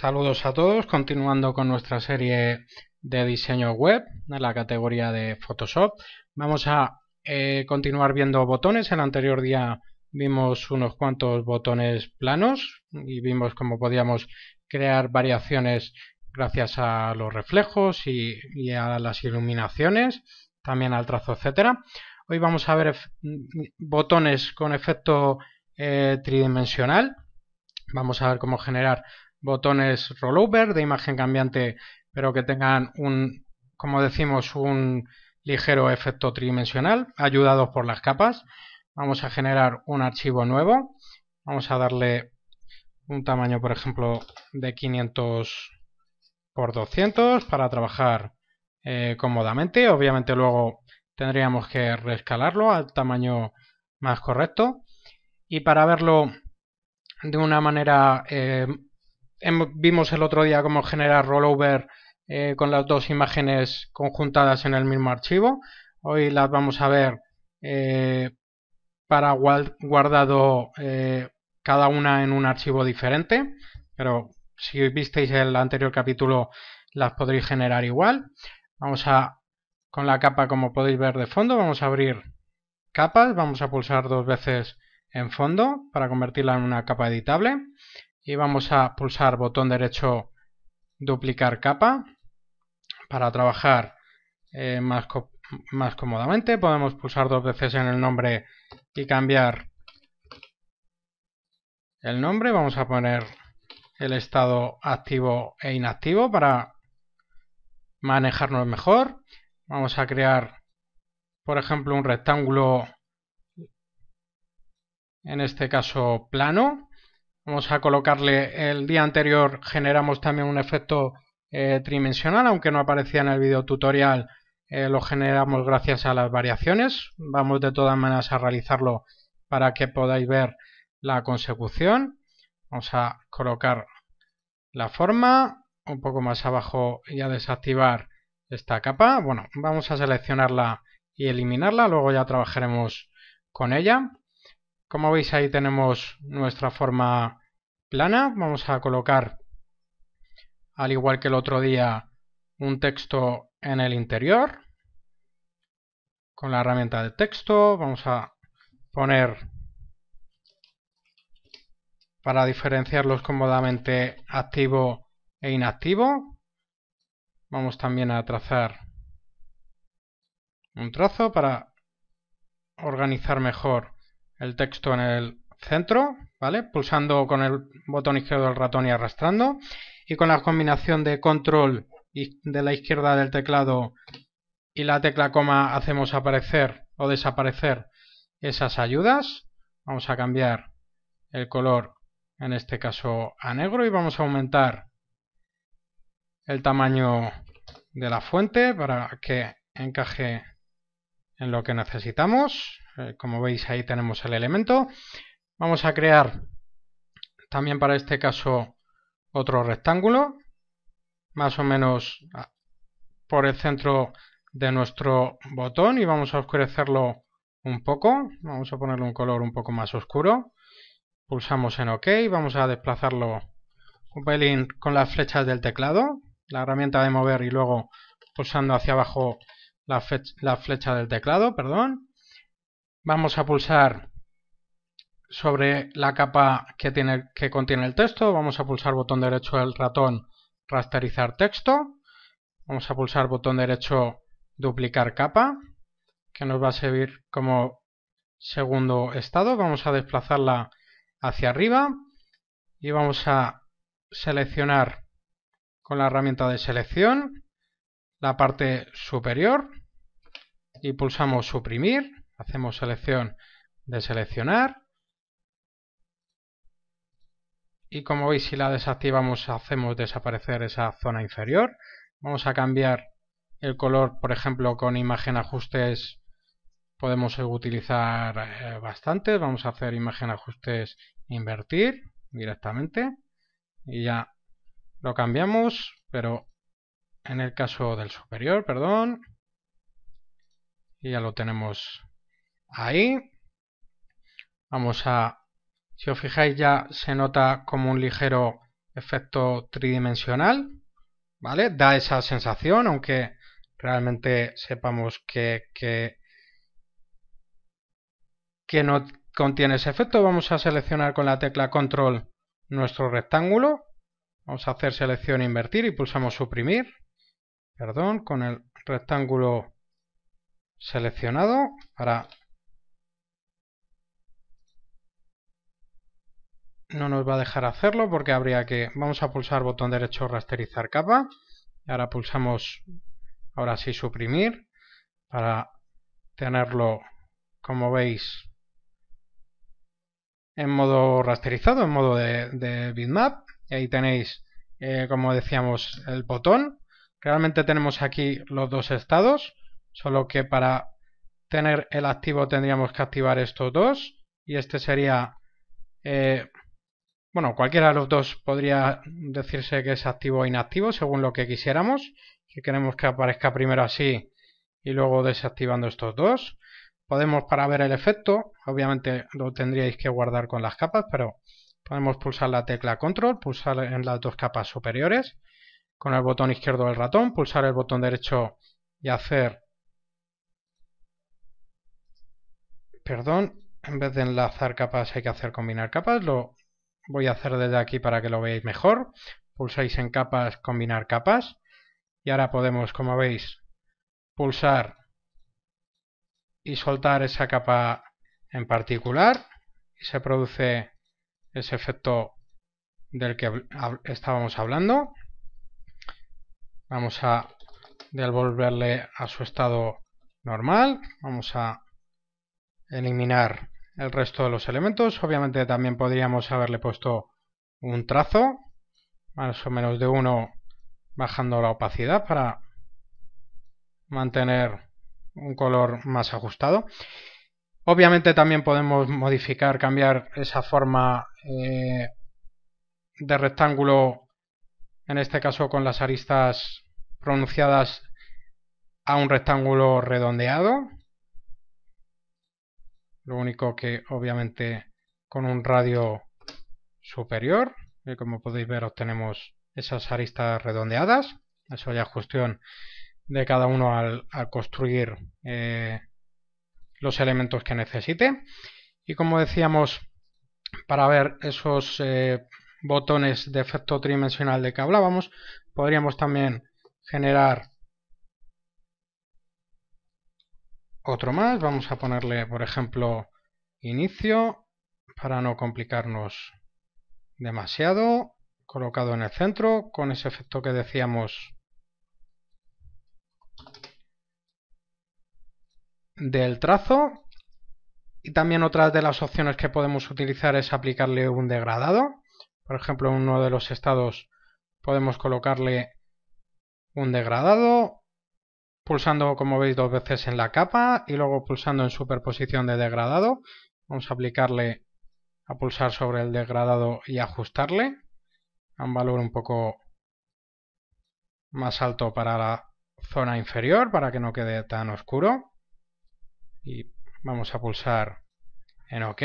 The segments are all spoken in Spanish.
Saludos a todos, continuando con nuestra serie de diseño web en la categoría de Photoshop. Vamos a eh, continuar viendo botones. El anterior día vimos unos cuantos botones planos y vimos cómo podíamos crear variaciones gracias a los reflejos y, a las iluminaciones, también al trazo, etcétera. Hoy vamos a ver botones con efecto eh, tridimensional. Vamos a ver cómo generar botones rollover de imagen cambiante, pero que tengan un, como decimos, un ligero efecto tridimensional, ayudados por las capas. Vamos a generar un archivo nuevo. Vamos a darle un tamaño, por ejemplo, de 500 por 200 para trabajar eh, cómodamente. Obviamente luego tendríamos que rescalarlo al tamaño más correcto. Y para verlo de una manera eh, vimos el otro día cómo generar rollover eh, con las dos imágenes conjuntadas en el mismo archivo. Hoy las vamos a ver eh, para guardado eh, cada una en un archivo diferente, pero si visteis el anterior capítulo las podréis generar igual. Vamos a, con la capa como podéis ver de fondo, vamos a abrir capas, vamos a pulsar dos veces en fondo para convertirla en una capa editable y vamos a pulsar botón derecho duplicar capa para trabajar eh, más, más cómodamente. Podemos pulsar dos veces en el nombre y cambiar el nombre. Vamos a poner el estado activo e inactivo para manejarnos mejor. Vamos a crear, por ejemplo, un rectángulo, en este caso plano, Vamos a colocarle el día anterior, generamos también un efecto eh, tridimensional, aunque no aparecía en el video tutorial, eh, lo generamos gracias a las variaciones. Vamos de todas maneras a realizarlo para que podáis ver la consecución. Vamos a colocar la forma, un poco más abajo y a desactivar esta capa. Bueno, vamos a seleccionarla y eliminarla, luego ya trabajaremos con ella. Como veis ahí tenemos nuestra forma plana, vamos a colocar, al igual que el otro día, un texto en el interior. Con la herramienta de texto vamos a poner, para diferenciarlos cómodamente, activo e inactivo. Vamos también a trazar un trazo para organizar mejor el texto en el centro, ¿vale? Pulsando con el botón izquierdo del ratón y arrastrando. Y con la combinación de control de la izquierda del teclado y la tecla coma hacemos aparecer o desaparecer esas ayudas. Vamos a cambiar el color, en este caso a negro, y vamos a aumentar el tamaño de la fuente para que encaje en lo que necesitamos. Eh, como veis ahí tenemos el elemento. Vamos a crear también para este caso otro rectángulo, más o menos ah, por el centro de nuestro botón y vamos a oscurecerlo un poco, vamos a ponerle un color un poco más oscuro, pulsamos en OK, vamos a desplazarlo un pelín con las flechas del teclado, la herramienta de mover y luego pulsando hacia abajo la, flecha, la flecha del teclado, perdón. Vamos a pulsar sobre la capa que, que contiene el texto. Vamos a pulsar botón derecho del ratón, rasterizar texto. Vamos a pulsar botón derecho, duplicar capa, que nos va a servir como segundo estado. Vamos a desplazarla hacia arriba y vamos a seleccionar con la herramienta de selección la parte superior y pulsamos suprimir, hacemos selección de seleccionar y como veis si la desactivamos hacemos desaparecer esa zona inferior. Vamos a cambiar el color, por ejemplo, con imagen ajustes podemos utilizar bastante. Eh, bastantes. Vamos a hacer imagen ajustes invertir directamente y ya lo cambiamos, pero en el caso del superior, perdón, y ya lo tenemos ahí. Vamos a si os fijáis ya se nota como un ligero efecto tridimensional, ¿vale? Da esa sensación, aunque realmente sepamos que, que, no contiene ese efecto. Vamos a seleccionar con la tecla control nuestro rectángulo. Vamos a hacer selección invertir y pulsamos suprimir. Perdón, con el rectángulo seleccionado para no nos va a dejar hacerlo porque habría que... Vamos a pulsar botón derecho rasterizar capa. Y ahora pulsamos, ahora sí, suprimir para tenerlo, como veis, en modo rasterizado, en modo de, bitmap. Y ahí tenéis, eh, como decíamos, el botón. Realmente tenemos aquí los dos estados, solo que para tener el activo tendríamos que activar estos dos. Y este sería... Eh, bueno, cualquiera de los dos podría decirse que es activo o inactivo según lo que quisiéramos. Si queremos que aparezca primero así y luego desactivando estos dos. Podemos, para ver el efecto, obviamente lo tendríais que guardar con las capas, pero podemos pulsar la tecla control, pulsar en las dos capas superiores con el botón izquierdo del ratón, pulsar el botón derecho y hacer... Perdón, en vez de enlazar capas hay que hacer combinar capas, lo voy a hacer desde aquí para que lo veáis mejor. Pulsáis en capas, combinar capas. Y ahora podemos, como veis, pulsar y soltar esa capa en particular. Y se produce ese efecto del que estábamos hablando. Vamos a devolverle a su estado normal. Vamos a eliminar el resto de los elementos. Obviamente también podríamos haberle puesto un trazo, más o menos de uno, bajando la opacidad para mantener un color más ajustado. Obviamente también podemos modificar, cambiar esa forma eh, de rectángulo, en este caso con las aristas pronunciadas a un rectángulo redondeado, lo único que obviamente con un radio superior, y eh, como podéis ver obtenemos esas aristas redondeadas. Eso ya es cuestión de cada uno al, construir eh, los elementos que necesite. Y como decíamos, para ver esos eh, botones de efecto tridimensional de que hablábamos, podríamos también generar otro más. Vamos a ponerle, por ejemplo, inicio para no complicarnos demasiado. Colocado en el centro con ese efecto que decíamos del trazo. Y también otra de las opciones que podemos utilizar es aplicarle un degradado. Por ejemplo, en uno de los estados podemos colocarle un degradado pulsando como veis dos veces en la capa y luego pulsando en superposición de degradado. Vamos a aplicarle a pulsar sobre el degradado y ajustarle a un valor un poco más alto para la zona inferior para que no quede tan oscuro y vamos a pulsar en OK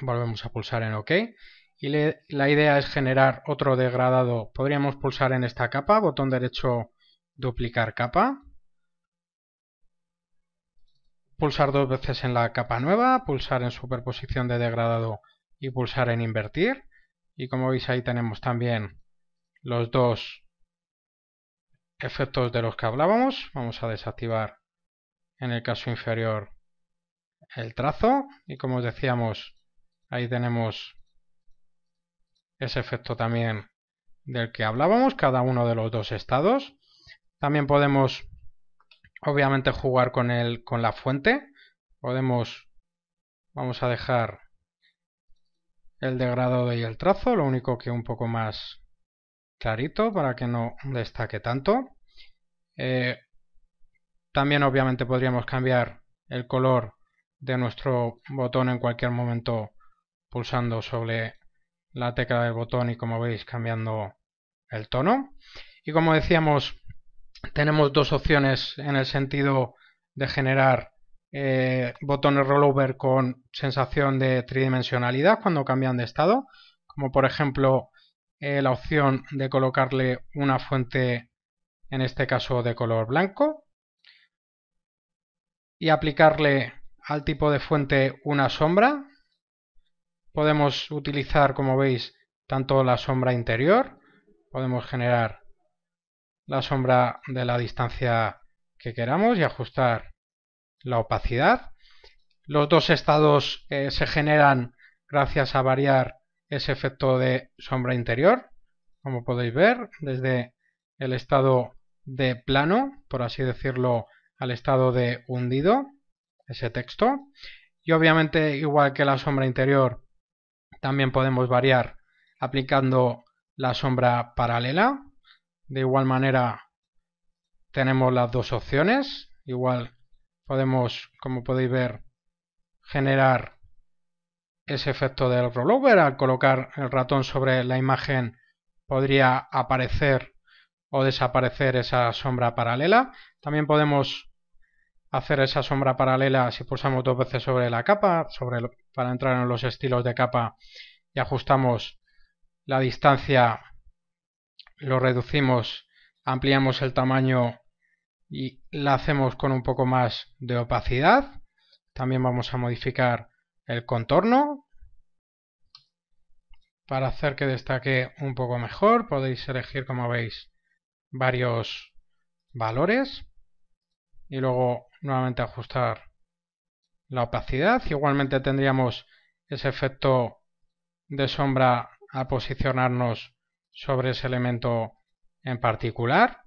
volvemos a pulsar en OK y la idea es generar otro degradado podríamos pulsar en esta capa botón derecho duplicar capa, pulsar dos veces en la capa nueva, pulsar en superposición de degradado y pulsar en invertir. Y como veis ahí tenemos también los dos efectos de los que hablábamos. Vamos a desactivar en el caso inferior el trazo y como decíamos ahí tenemos ese efecto también del que hablábamos, cada uno de los dos estados. También podemos, obviamente, jugar con, el, con la fuente. Podemos, vamos a dejar el degradado y el trazo, lo único que un poco más clarito para que no destaque tanto. Eh, también obviamente podríamos cambiar el color de nuestro botón en cualquier momento pulsando sobre la tecla del botón y como veis cambiando el tono. Y como decíamos tenemos dos opciones en el sentido de generar eh, botones rollover con sensación de tridimensionalidad cuando cambian de estado, como por ejemplo eh, la opción de colocarle una fuente, en este caso de color blanco, y aplicarle al tipo de fuente una sombra. Podemos utilizar, como veis, tanto la sombra interior, podemos generar la sombra de la distancia que queramos y ajustar la opacidad. Los dos estados eh, se generan gracias a variar ese efecto de sombra interior, como podéis ver, desde el estado de plano, por así decirlo, al estado de hundido, ese texto. Y obviamente, igual que la sombra interior, también podemos variar aplicando la sombra paralela, de igual manera, tenemos las dos opciones. Igual podemos, como podéis ver, generar ese efecto del rollover. Al colocar el ratón sobre la imagen podría aparecer o desaparecer esa sombra paralela. También podemos hacer esa sombra paralela si pulsamos dos veces sobre la capa, para entrar en los estilos de capa y ajustamos la distancia lo reducimos, ampliamos el tamaño y la hacemos con un poco más de opacidad. También vamos a modificar el contorno para hacer que destaque un poco mejor. Podéis elegir, como veis, varios valores y luego nuevamente ajustar la opacidad. Igualmente tendríamos ese efecto de sombra a posicionarnos sobre ese elemento en particular.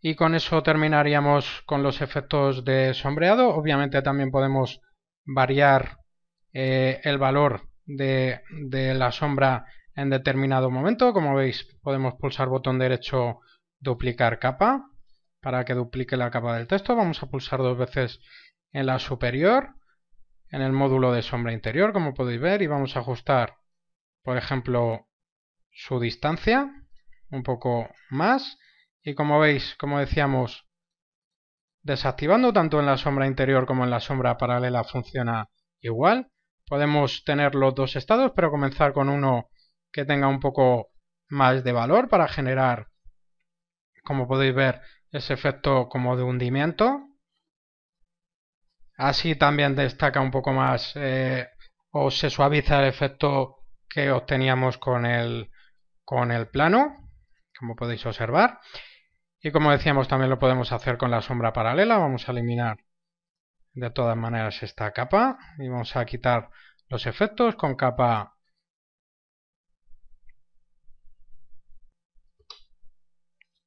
Y con eso terminaríamos con los efectos de sombreado. Obviamente también podemos variar eh, el valor de, de, la sombra en determinado momento. Como veis podemos pulsar botón derecho duplicar capa para que duplique la capa del texto. Vamos a pulsar dos veces en la superior en el módulo de sombra interior, como podéis ver, y vamos a ajustar, por ejemplo, su distancia un poco más. Y como veis, como decíamos, desactivando tanto en la sombra interior como en la sombra paralela funciona igual. Podemos tener los dos estados, pero comenzar con uno que tenga un poco más de valor para generar, como podéis ver, ese efecto como de hundimiento Así también destaca un poco más eh, o se suaviza el efecto que obteníamos con el, con el plano, como podéis observar. Y como decíamos, también lo podemos hacer con la sombra paralela. Vamos a eliminar de todas maneras esta capa y vamos a quitar los efectos con capa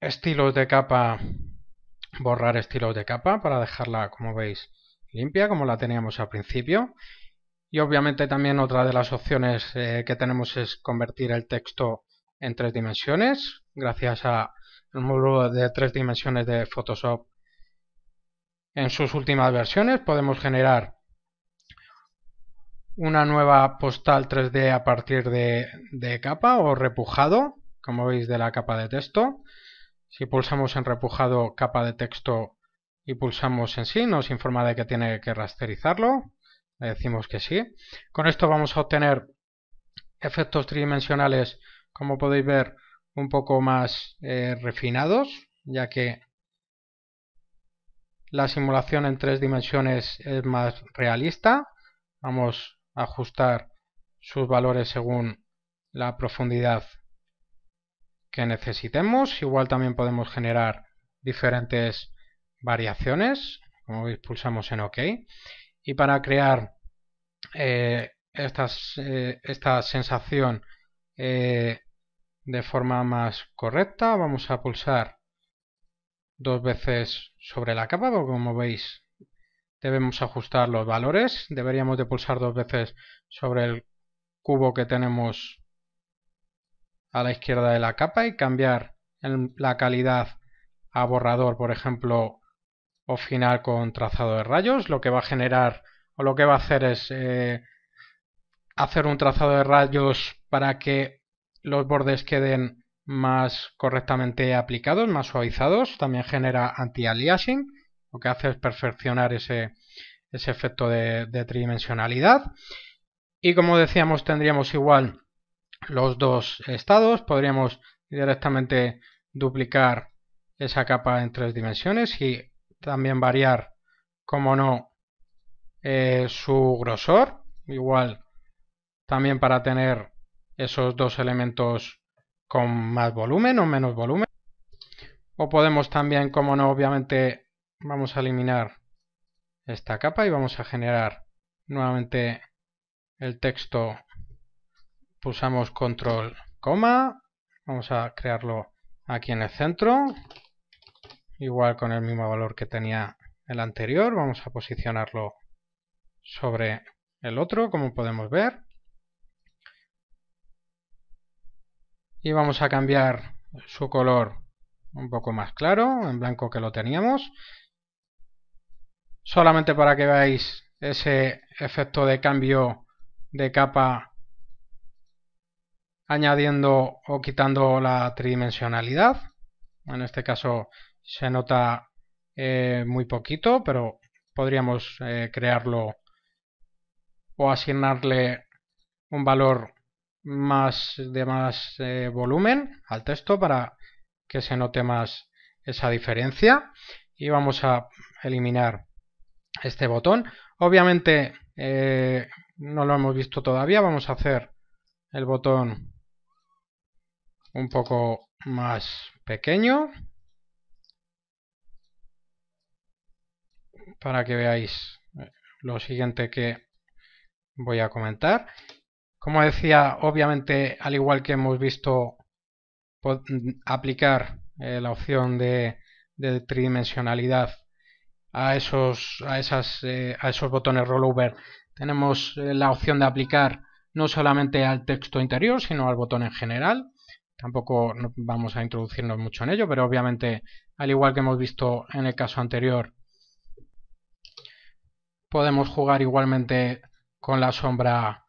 estilos de capa borrar estilos de capa para dejarla como veis limpia como la teníamos al principio. Y obviamente también otra de las opciones eh, que tenemos es convertir el texto en tres dimensiones gracias al módulo de tres dimensiones de Photoshop. En sus últimas versiones podemos generar una nueva postal 3D a partir de, de capa o repujado, como veis de la capa de texto. Si pulsamos en repujado capa de texto y pulsamos en sí, nos informa de que tiene que rasterizarlo, le decimos que sí. Con esto vamos a obtener efectos tridimensionales, como podéis ver, un poco más eh, refinados, ya que la simulación en tres dimensiones es más realista. Vamos a ajustar sus valores según la profundidad que necesitemos. Igual también podemos generar diferentes variaciones, como veis pulsamos en OK, y para crear eh, eh, esta sensación eh, de forma más correcta, vamos a pulsar dos veces sobre capa porque como veis debemos ajustar los valores, deberíamos de pulsar dos veces sobre el cubo que tenemos a la izquierda de la capa y cambiar la calidad a borrador, por ejemplo, o final con trazado de rayos. Lo que va a generar o lo que va a hacer es eh, hacer un trazado de rayos para que los bordes queden más correctamente aplicados, más suavizados. También genera anti-aliasing. Lo que hace es perfeccionar ese, ese efecto de, de, tridimensionalidad. Y como decíamos, tendríamos igual los dos estados. Podríamos directamente duplicar esa capa en tres dimensiones y también variar, como no, eh, su grosor, igual también para tener esos dos elementos con más volumen o menos volumen. O podemos también, como no, obviamente vamos a eliminar esta capa y vamos a generar nuevamente el texto. Pulsamos control, coma, vamos a crearlo aquí en el centro, igual con el mismo valor que tenía el anterior. Vamos a posicionarlo sobre el otro, como podemos ver. Y vamos a cambiar su color un poco más claro, en blanco que lo teníamos. Solamente para que veáis ese efecto de cambio de capa añadiendo o quitando la tridimensionalidad. En este caso se nota eh, muy poquito, pero podríamos eh, crearlo o asignarle un valor más de más eh, volumen al texto para que se note más esa diferencia y vamos a eliminar este botón obviamente no lo hemos visto todavía vamos a hacer el botón un poco más pequeño para que veáis eh, lo siguiente que voy a comentar. Como decía, obviamente, al igual que hemos visto aplicar eh, la opción de, tridimensionalidad a esos, a, eh, a esos botones rollover, tenemos la opción de aplicar no solamente al texto interior, sino al botón en general. Tampoco vamos a introducirnos mucho en ello, pero obviamente, al igual que hemos visto en el caso anterior, Podemos jugar igualmente con la sombra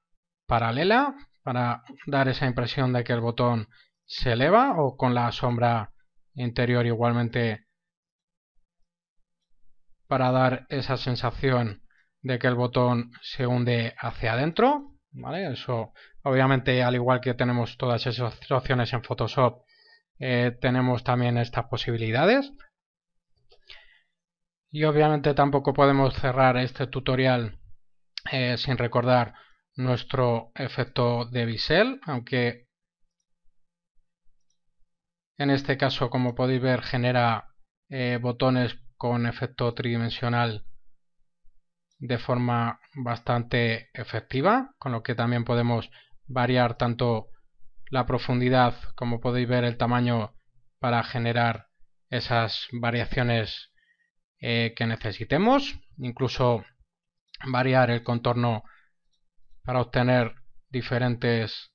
paralela para dar esa impresión de que el botón se eleva o con la sombra interior igualmente para dar esa sensación de que el botón se hunde hacia adentro. Eso, obviamente, al igual que tenemos todas esas opciones en Photoshop, eh, tenemos también estas posibilidades. Y obviamente tampoco podemos cerrar este tutorial eh, sin recordar nuestro efecto de bisel, aunque en este caso, como podéis ver, genera eh, botones con efecto tridimensional de forma bastante efectiva, con lo que también podemos variar tanto la profundidad como podéis ver el tamaño para generar esas variaciones eh, que necesitemos, incluso variar el contorno para obtener diferentes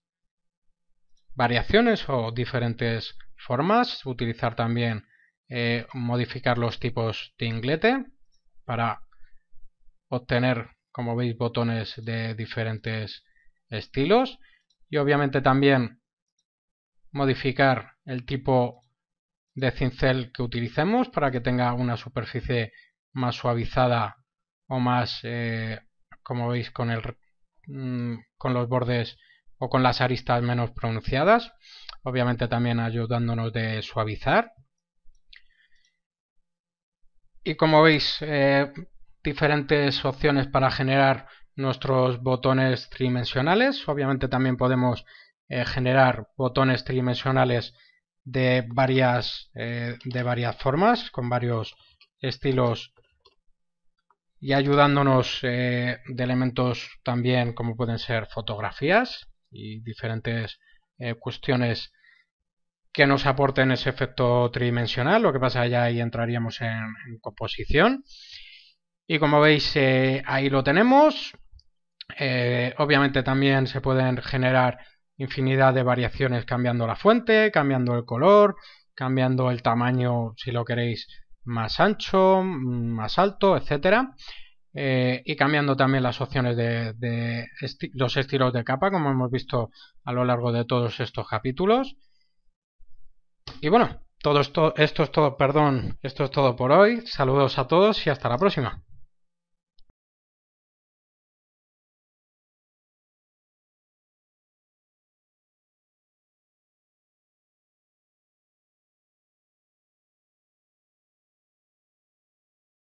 variaciones o diferentes formas, utilizar también eh, modificar los tipos de inglete para obtener, como veis, botones de diferentes estilos y obviamente también modificar el tipo de cincel que utilicemos para que tenga una superficie más suavizada o más, eh, como veis, con, mm, con los bordes o con las aristas menos pronunciadas. Obviamente también ayudándonos de suavizar. Y como veis, eh, diferentes opciones para generar nuestros botones tridimensionales. Obviamente también podemos eh, generar botones tridimensionales de varias, eh, de varias formas, con varios estilos y ayudándonos eh, de elementos también como pueden ser fotografías y diferentes eh, cuestiones que nos aporten ese efecto tridimensional, lo que pasa ya ahí entraríamos en composición. Y como veis ahí lo tenemos, obviamente también se pueden generar infinidad de variaciones cambiando la fuente, cambiando el color, cambiando el tamaño si lo queréis más ancho, más alto, etcétera. Eh, y cambiando también las opciones de, los estilos de capa, como hemos visto a lo largo de todos estos capítulos. Y bueno, todo esto, esto es todo, perdón, esto es todo por hoy. Saludos a todos y hasta la próxima.